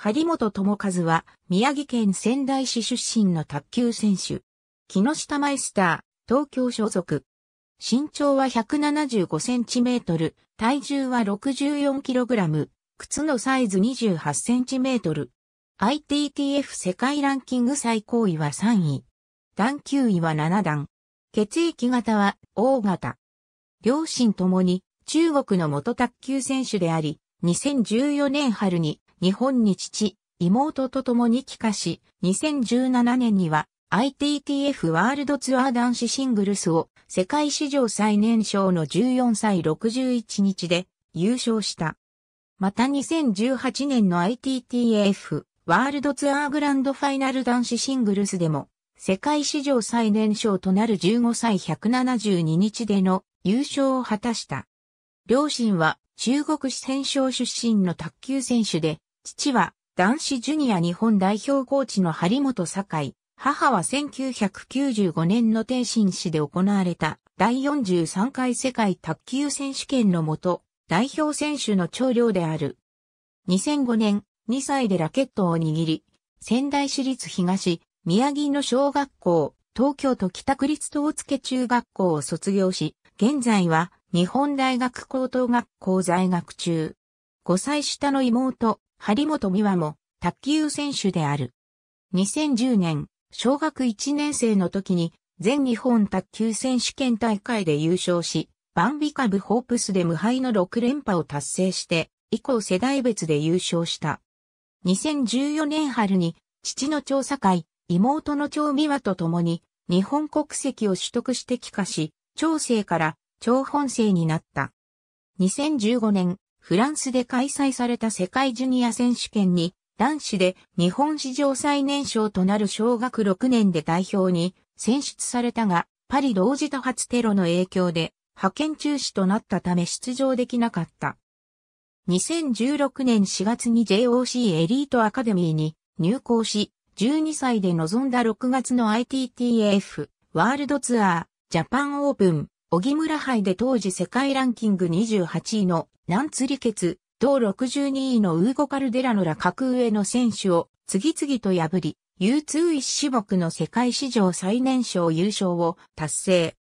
張本智和は、宮城県仙台市出身の卓球選手。木下マイスター、東京所属。身長は175センチメートル、体重は64キログラム、靴のサイズ28センチメートル。ITTF 世界ランキング最高位は3位。段級位は7段。血液型は O 型。両親ともに中国の元卓球選手であり、2014年春に日本に父、妹と共に帰化し、2017年には ITTF ワールドツアー男子シングルスを世界史上最年少の14歳61日で優勝した。また2018年の ITTF ワールドツアーグランドファイナル男子シングルスでも世界史上最年少となる15歳172日での優勝を果たした。両親は中国四川省出身の卓球選手で父は男子ジュニア日本代表コーチの張本堺。母は1995年の天津市で行われた第43回世界卓球選手権のもと、代表選手の長領である。2005年、2歳でラケットを握り、仙台市立東、宮城の小学校、東京都北区立東付中学校を卒業し、現在は日本大学高等学校在学中。5歳下の妹、張本美和も卓球選手である。2010年、小学1年生の時に全日本卓球選手権大会で優勝し、バンビカブホープスで無敗の6連覇を達成して、以降世代別で優勝した。2014年春に、父の調査会、妹の長美和と共に、日本国籍を取得して帰化し、長生から長本生になった。2015年、フランスで開催された世界ジュニア選手権に、男子で日本史上最年少となる小学6年で代表に選出されたが、パリ同時多発テロの影響で派遣中止となったため出場できなかった。2016年4月に JOC エリートアカデミーに入校し、12歳で臨んだ6月の ITTF ワールドツアージャパンオープン木村杯で当時世界ランキング28位の南釣り決、同62位のウーゴカルデラのら格上の選手を次々と破り、U21 種目の世界史上最年少優勝を達成。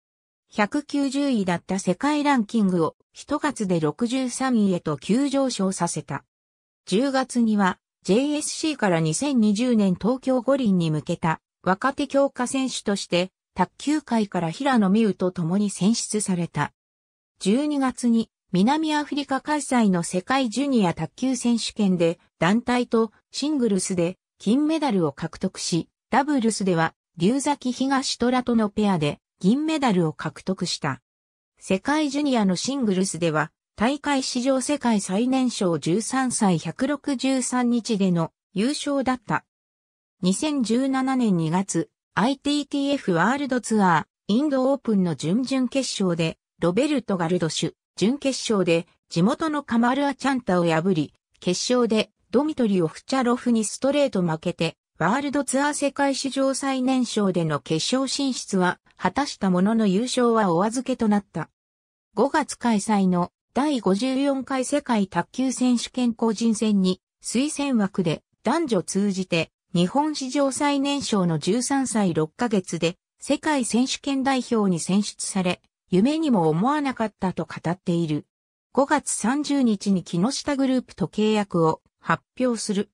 190位だった世界ランキングを1月で63位へと急上昇させた。10月には JSC から2020年東京五輪に向けた若手強化選手として卓球界から平野美宇と共に選出された。12月に南アフリカ開催の世界ジュニア卓球選手権で団体とシングルスで金メダルを獲得し、ダブルスでは龍崎東虎とのペアで銀メダルを獲得した。世界ジュニアのシングルスでは大会史上世界最年少13歳163日での優勝だった。2017年2月、ITTF ワールドツアー、インドオープンの準々決勝で、ロベルト・ガルドシュ、準決勝で、地元のカマル・アチャンタを破り、決勝で、ドミトリオ・フチャロフにストレート負けて、ワールドツアー世界史上最年少での決勝進出は、果たしたものの優勝はお預けとなった。5月開催の第54回世界卓球選手権個人戦に推薦枠で男女通じて日本史上最年少の13歳6ヶ月で世界選手権代表に選出され、夢にも思わなかったと語っている。5月30日に木下グループと契約を発表する。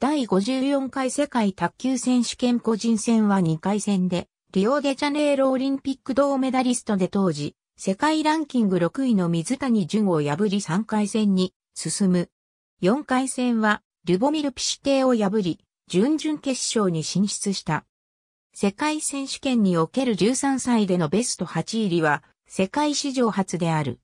第54回世界卓球選手権個人戦は2回戦で、リオデジャネイロオリンピック銅メダリストで当時、世界ランキング6位の水谷淳を破り3回戦に進む。4回戦は、ルボミル・ピシテを破り、準々決勝に進出した。世界選手権における13歳でのベスト8入りは、世界史上初である。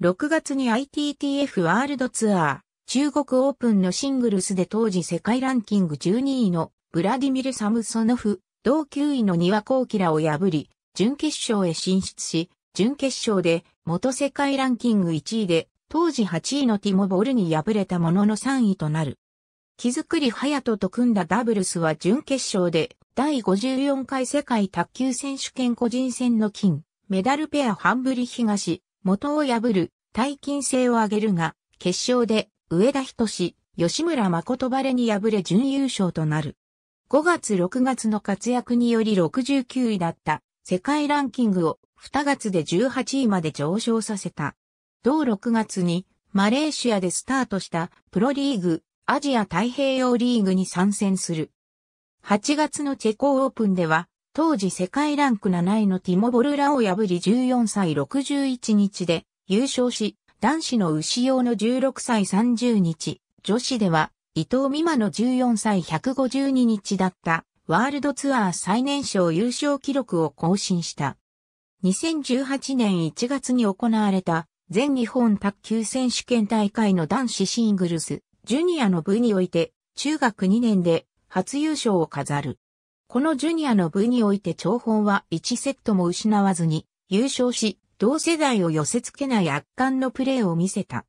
6月に ITTF ワールドツアー、中国オープンのシングルスで当時世界ランキング12位のブラディミル・サムソノフ、同9位の庭ウキラを破り、準決勝へ進出し、準決勝で元世界ランキング1位で、当時8位のティモ・ボルに敗れたものの3位となる。木造り隼人と組んだダブルスは準決勝で、第54回世界卓球選手権個人戦の金、メダルペアハンブリ東、元を破る、大金星を上げるが、決勝で、上田仁志、吉村誠バレに敗れ準優勝となる。5月6月の活躍により69位だった世界ランキングを2月で18位まで上昇させた。同6月にマレーシアでスタートしたプロリーグアジア太平洋リーグに参戦する。8月のチェコオープンでは、当時世界ランク7位のティモ・ボルラを破り14歳61日で優勝し、男子の牛用の16歳30日、女子では伊藤美誠の14歳152日だったワールドツアー最年少優勝記録を更新した。2018年1月に行われた全日本卓球選手権大会の男子シングルスジュニアの部において、中学2年で初優勝を飾る。このジュニアの部において長本は1セットも失わずに優勝し、同世代を寄せ付けない圧巻のプレーを見せた。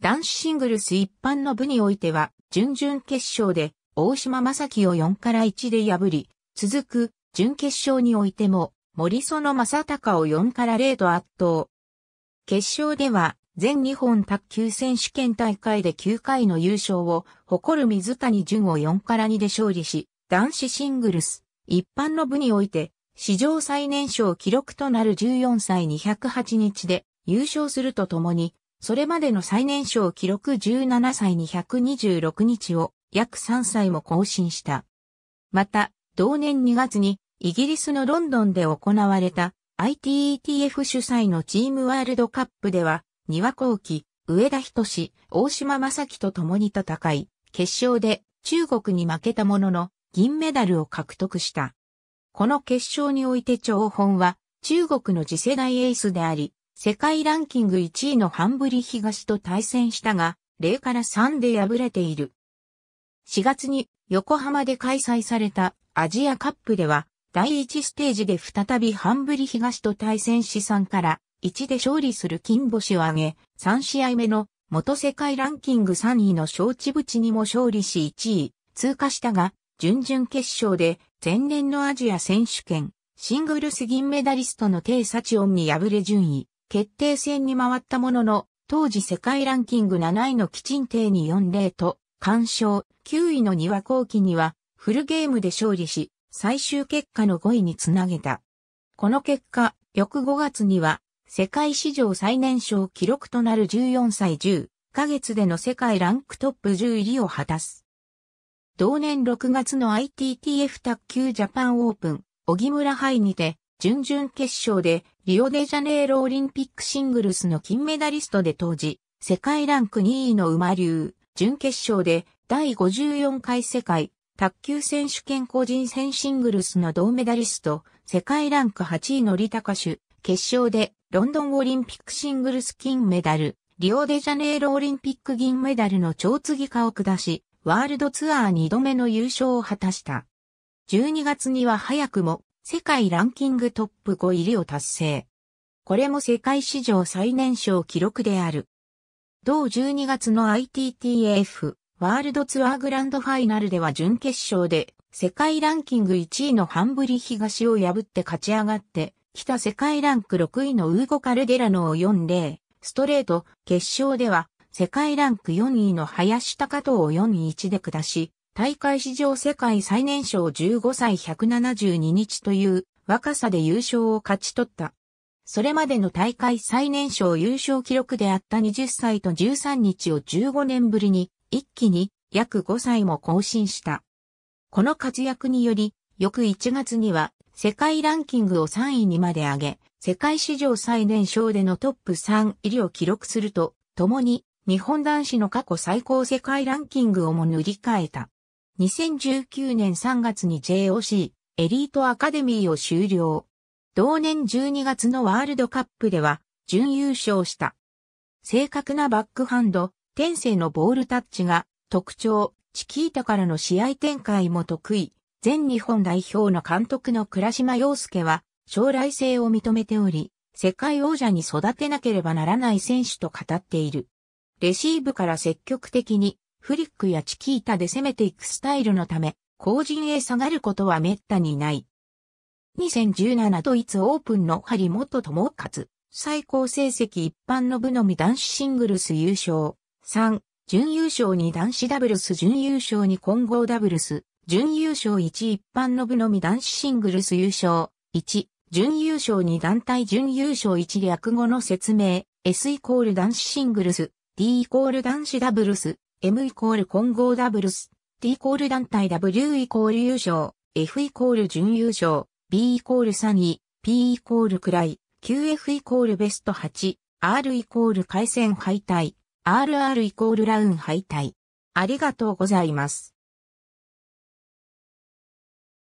男子シングルス一般の部においては、準々決勝で大島正樹を4から1で破り、続く準決勝においても森園正隆を4から0と圧倒。決勝では全日本卓球選手権大会で9回の優勝を誇る水谷隼を4から2で勝利し、男子シングルス、一般の部において、史上最年少記録となる14歳208日で優勝するとともに、それまでの最年少記録17歳226日を約3歳も更新した。また、同年2月にイギリスのロンドンで行われた ITETF 主催のチームワールドカップでは丹羽幸喜、上田仁志、大島正樹と共に戦い、決勝で中国に負けたものの銀メダルを獲得した。この決勝において張本は中国の次世代エースであり、世界ランキング1位のハンブリ東と対戦したが、0から3で敗れている。4月に横浜で開催されたアジアカップでは、第1ステージで再びハンブリ東と対戦し3から1で勝利する金星を挙げ、3試合目の元世界ランキング3位の小知ブにも勝利し1位、通過したが、準々決勝で前年のアジア選手権、シングルス銀メダリストのテイ・サチオンに敗れ順位、決定戦に回ったものの、当時世界ランキング7位のキチンテイに4-0と、完勝、9位の庭後期には、フルゲームで勝利し、最終結果の5位につなげた。この結果、翌5月には、世界史上最年少記録となる14歳10ヶ月での世界ランクトップ10入りを果たす。同年6月の ITTF 卓球ジャパンオープン、小木村杯にて、準々決勝でリオデジャネイロオリンピックシングルスの金メダリストで当時、世界ランク2位の馬流、準決勝で第54回世界卓球選手権個人戦シングルスの銅メダリスト、世界ランク8位のリタカシュ、決勝でロンドンオリンピックシングルス金メダル、リオデジャネイロオリンピック銀メダルの超継化を下し、ワールドツアー2度目の優勝を果たした。12月には早くも世界ランキングトップ5入りを達成。これも世界史上最年少記録である。同12月の ITTF ワールドツアーグランドファイナルでは準決勝で世界ランキング1位のハンブリ東を破って勝ち上がって北世界ランク6位のウーゴ・カルデラノを4-0、ストレート、決勝では、世界ランク4位の林高藤を4-1で下し、大会史上世界最年少15歳172日という若さで優勝を勝ち取った。それまでの大会最年少優勝記録であった20歳と13日を15年ぶりに、一気に約5歳も更新した。この活躍により、翌1月には世界ランキングを3位にまで上げ、世界史上最年少でのトップ3入りを記録すると、共に日本男子の過去最高世界ランキングをも塗り替えた。2019年3月に JOC エリートアカデミーを終了。同年12月のワールドカップでは準優勝した。正確なバックハンド、天性のボールタッチが特徴、チキータからの試合展開も得意。前日本代表の監督の倉島洋介は、将来性を認めており、世界王者に育てなければならない選手と語っている。レシーブから積極的に、フリックやチキータで攻めていくスタイルのため、後陣へ下がることは滅多にない。2017ドイツオープンの張本智勝、最高成績一般の部のみ男子シングルス優勝、3、準優勝に男子ダブルス準優勝に混合ダブルス、準優勝1一般の部のみ男子シングルス優勝、1、準優勝2団体準優勝1略語の説明、S イコール男子シングルス、D イコール男子ダブルス、M イコール混合ダブルス、T イコール団体 W イコール優勝、F イコール準優勝、B イコール3位、P イコールくらい、QF イコールベスト8、R イコール回戦敗退、RR イコールラウン敗退。ありがとうございます。